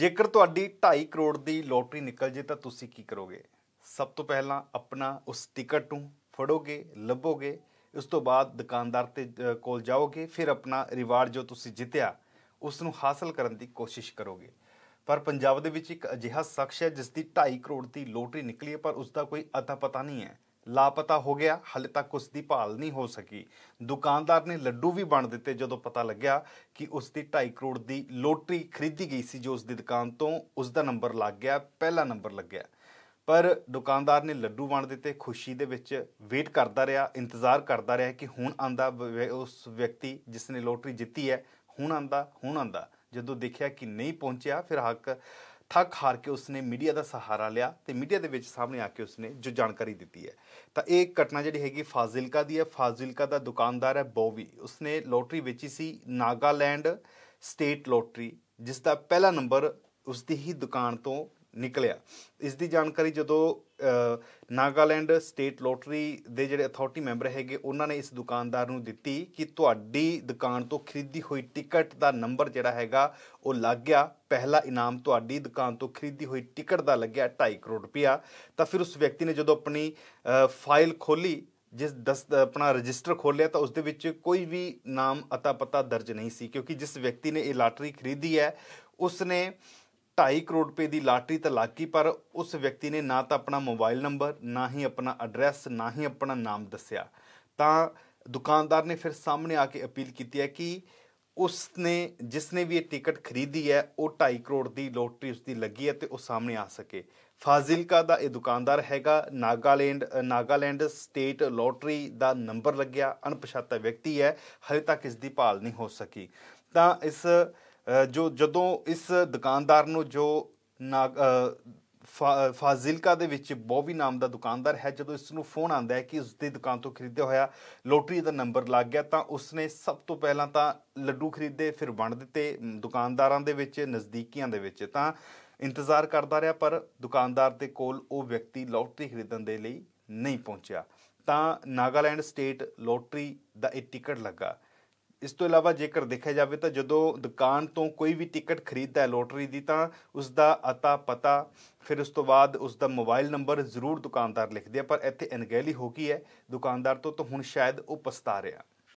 ਜੇਕਰ ਤੁਹਾਡੀ 2.5 ਕਰੋੜ ਦੀ ਲੋਟਰੀ ਨਿਕਲ ਜੇ ਤਾਂ ਤੁਸੀਂ ਕੀ ਕਰੋਗੇ ਸਭ ਤੋਂ ਪਹਿਲਾਂ ਆਪਣਾ ਉਸ ਟਿਕਟ ਨੂੰ ਫੜੋਗੇ ਲੱਭੋਗੇ ਉਸ ਤੋਂ ਬਾਅਦ ਦੁਕਾਨਦਾਰ ਤੇ ਕੋਲ ਜਾਓਗੇ ਫਿਰ ਆਪਣਾ ਰਿਵਾਰਡ ਜੋ ਤੁਸੀਂ ਜਿੱਤਿਆ ਉਸ ਨੂੰ ਹਾਸਲ ਕਰਨ ਦੀ ਕੋਸ਼ਿਸ਼ ਕਰੋਗੇ ਪਰ ਪੰਜਾਬ ਦੇ ਵਿੱਚ ਇੱਕ ਅਜਿਹਾ ਸ਼ਖਸ ਹੈ ਜਿਸ ਦੀ 2.5 ਕਰੋੜ ਦੀ ਲੋਟਰੀ ਨਿਕਲੀ ਹੈ ਪਰ ਉਸ ਦਾ ਕੋਈ ਅਤਾ ਪਤਾ ਨਹੀਂ ਹੈ ਲਾਪਤਾ ਹੋ ਗਿਆ ਹਲੇ ਤੱਕ ਉਸ ਦੀ ਭਾਲ ਨਹੀਂ ਹੋ ਸਕੀ ਦੁਕਾਨਦਾਰ ਨੇ ਲੱਡੂ ਵੀ ਬਣ ਦਿੱਤੇ ਜਦੋਂ ਪਤਾ ਲੱਗਿਆ ਕਿ ਉਸ ਦੀ 2.5 ਕਰੋੜ ਦੀ ਲੋਟਰੀ ਖਰੀਦੀ ਗਈ ਸੀ ਜੋ ਉਸ ਦੀ ਦੁਕਾਨ ਤੋਂ ਉਸ ਦਾ ਨੰਬਰ ਲੱਗ ਗਿਆ ਪਹਿਲਾ ਨੰਬਰ ਲੱਗਿਆ ਪਰ ਦੁਕਾਨਦਾਰ ਨੇ ਲੱਡੂ ਵੰਡ ਦਿੱਤੇ ਖੁਸ਼ੀ ਦੇ ਵਿੱਚ ਵੇਟ ਕਰਦਾ ਰਿਹਾ ਇੰਤਜ਼ਾਰ ਕਰਦਾ ਰਿਹਾ ਕਿ ਹੁਣ ਆਂਦਾ ਉਸ ਵਿਅਕਤੀ ਜਿਸ ਨੇ ਲੋਟਰੀ ਜਿੱਤੀ ਹੈ ਹੁਣ ਆਂਦਾ ਹੁਣ ਆਂਦਾ ਜਦੋਂ ਦੇਖਿਆ ਕਿ ਨਹੀਂ ਪਹੁੰਚਿਆ ਫਿਰ ਹੱਕ ਥੱਕ ਹਾਰ ਕੇ ਉਸਨੇ ਮੀਡੀਆ ਦਾ ਸਹਾਰਾ ਲਿਆ ਤੇ ਮੀਡੀਆ ਦੇ ਵਿੱਚ ਸਾਹਮਣੇ ਆ ਕੇ ਉਸਨੇ ਜੋ ਜਾਣਕਾਰੀ ਦਿੱਤੀ ਹੈ ਤਾਂ ਇਹ ਘਟਨਾ ਜਿਹੜੀ ਹੈਗੀ ਫਾਜ਼ਿਲਕਾ ਦੀ ਹੈ ਫਾਜ਼ਿਲਕਾ ਦਾ ਦੁਕਾਨਦਾਰ ਹੈ ਬੋਵੀ ਉਸਨੇ ਲੋਟਰੀ ਵੇਚੀ ਸੀ ਨਾਗਾਲੈਂਡ ਸਟੇਟ ਲੋਟਰੀ ਜਿਸ ਦਾ ਪਹਿਲਾ ਨੰਬਰ ਉਸ ਦੀ ਹੀ ਦੁਕਾਨ ਤੋਂ ਨਿਕਲਿਆ ਇਸ ਦੀ ਜਾਣਕਾਰੀ ਜਦੋਂ ਨਾਗਾਲੈਂਡ ਸਟੇਟ ਲੋਟਰੀ ਦੇ ਜਿਹੜੇ ਅਥਾਰਟੀ ਮੈਂਬਰ ਹੈਗੇ ਉਹਨਾਂ ਨੇ ਇਸ ਦੁਕਾਨਦਾਰ ਨੂੰ ਦਿੱਤੀ ਕਿ ਤੁਹਾਡੀ ਦੁਕਾਨ ਤੋਂ ਖਰੀਦੀ ਹੋਈ ਟਿਕਟ ਦਾ ਨੰਬਰ ਜਿਹੜਾ ਹੈਗਾ ਉਹ ਲੱਗ ਗਿਆ ਪਹਿਲਾ ਇਨਾਮ ਤੁਹਾਡੀ ਦੁਕਾਨ ਤੋਂ ਖਰੀਦੀ ਹੋਈ ਟਿਕਟ ਦਾ ਲੱਗਿਆ 2.5 ਕਰੋੜ ਰੁਪਇਆ ਤਾਂ ਫਿਰ ਉਸ ਵਿਅਕਤੀ ਨੇ ਜਦੋਂ ਆਪਣੀ ਫਾਈਲ ਖੋਲੀ ਜਿਸ ਦਸ ਆਪਣਾ ਰਜਿਸਟਰ ਖੋਲਿਆ ਤਾਂ ਉਸ ਦੇ ਵਿੱਚ ਕੋਈ ਵੀ ਨਾਮ ਅਤਾ ਪਤਾ ਦਰਜ ਨਹੀਂ ਸੀ ਕਿਉਂਕਿ ਜਿਸ ਵਿਅਕਤੀ ਨੇ ਇਹ ਲਾਟਰੀ ਖਰੀਦੀ ਹੈ ਉਸਨੇ 2.5 ਕਰੋੜ ਰੁਪਏ ਦੀ ਲਾਟਰੀ ਤਾਂ ਲੱਗੀ ਪਰ ਉਸ ਵਿਅਕਤੀ ਨੇ ਨਾ ਤਾਂ ਆਪਣਾ ਮੋਬਾਈਲ ਨੰਬਰ ਨਾ ਹੀ ਆਪਣਾ ਐਡਰੈਸ ਨਾ ਹੀ ਆਪਣਾ ਨਾਮ ਦੱਸਿਆ ਤਾਂ ਦੁਕਾਨਦਾਰ ਨੇ ਫਿਰ ਸਾਹਮਣੇ ਆ ਕੇ ਅਪੀਲ ਕੀਤੀ ਹੈ ਕਿ ਉਸ ਨੇ ਜਿਸ ਨੇ ਵੀ ਇਹ ਟਿਕਟ ਖਰੀਦੀ ਹੈ ਉਹ 2.5 ਕਰੋੜ ਦੀ ਲਾਟਰੀ ਉਸ ਦੀ ਲੱਗੀ ਹੈ ਤੇ ਉਹ ਸਾਹਮਣੇ ਆ ਸਕੇ ਫਾਜ਼ਿਲਕਾ ਦਾ ਇਹ ਦੁਕਾਨਦਾਰ ਹੈਗਾ ਨਾਗਾਲੈਂਡ ਨਾਗਾਲੈਂਡ ਸਟੇਟ ਲਾਟਰੀ ਦਾ ਨੰਬਰ ਲੱਗਿਆ ਅਣਪਛਾਤਾ ਵਿਅਕਤੀ ਹੈ ਹਲੇ ਤੱਕ ਇਸ ਦੀ ਭਾਲ ਨਹੀਂ ਹੋ ਸਕੀ ਤਾਂ ਇਸ ਜੋ ਜਦੋਂ ਇਸ ਦੁਕਾਨਦਾਰ ਨੂੰ ਜੋ ਫਾਜ਼ਿਲਕਾ ਦੇ ਵਿੱਚ ਬੋਬੀ ਨਾਮ ਦਾ ਦੁਕਾਨਦਾਰ ਹੈ ਜਦੋਂ ਇਸ ਨੂੰ ਫੋਨ ਆਂਦਾ ਹੈ ਕਿ ਉਸ ਦੀ ਦੁਕਾਨ ਤੋਂ ਖਰੀਦਿਆ ਹੋਇਆ ਲੋਟਰੀ ਦਾ ਨੰਬਰ ਲੱਗ ਗਿਆ ਤਾਂ ਉਸ ਨੇ ਸਭ ਤੋਂ ਪਹਿਲਾਂ ਤਾਂ ਲੱਡੂ ਖਰੀਦੇ ਫਿਰ ਵੰਡ ਦਿੱਤੇ ਦੁਕਾਨਦਾਰਾਂ ਦੇ ਵਿੱਚ ਨਜ਼ਦੀਕੀਆਂ ਦੇ ਵਿੱਚ ਤਾਂ ਇੰਤਜ਼ਾਰ ਕਰਦਾ ਰਿਹਾ ਪਰ ਦੁਕਾਨਦਾਰ ਦੇ ਕੋਲ ਉਹ ਵਿਅਕਤੀ ਲੋਟਰੀ ਖਰੀਦਣ ਦੇ ਲਈ ਨਹੀਂ ਪਹੁੰਚਿਆ ਤਾਂ ਨਾਗਾਲੈਂਡ ਸਟੇਟ ਲੋਟਰੀ ਦਾ ਇਹ ਟਿਕਟ ਲੱਗਾ ਇਸ ਤੋਂ ਇਲਾਵਾ ਜੇਕਰ ਦੇਖਿਆ ਜਾਵੇ ਤਾਂ ਜਦੋਂ ਦੁਕਾਨ ਤੋਂ ਕੋਈ ਵੀ ਟਿਕਟ ਖਰੀਦਦਾ ਹੈ ਲੋਟਰੀ ਦੀ ਤਾਂ ਉਸ ਦਾ ਅਤਾ ਪਤਾ ਫਿਰ ਉਸ ਤੋਂ ਬਾਅਦ ਉਸ ਦਾ ਮੋਬਾਈਲ ਨੰਬਰ ਜ਼ਰੂਰ ਦੁਕਾਨਦਾਰ ਲਿਖਦੇ ਆ ਪਰ ਇੱਥੇ ਅਨਗੈਲੀ ਹੋ ਗਈ ਹੈ ਦੁਕਾਨਦਾਰ ਤੋਂ ਤਾਂ ਹੁਣ ਸ਼ਾਇਦ ਉਹ ਪਛਤਾ ਰਿਹਾ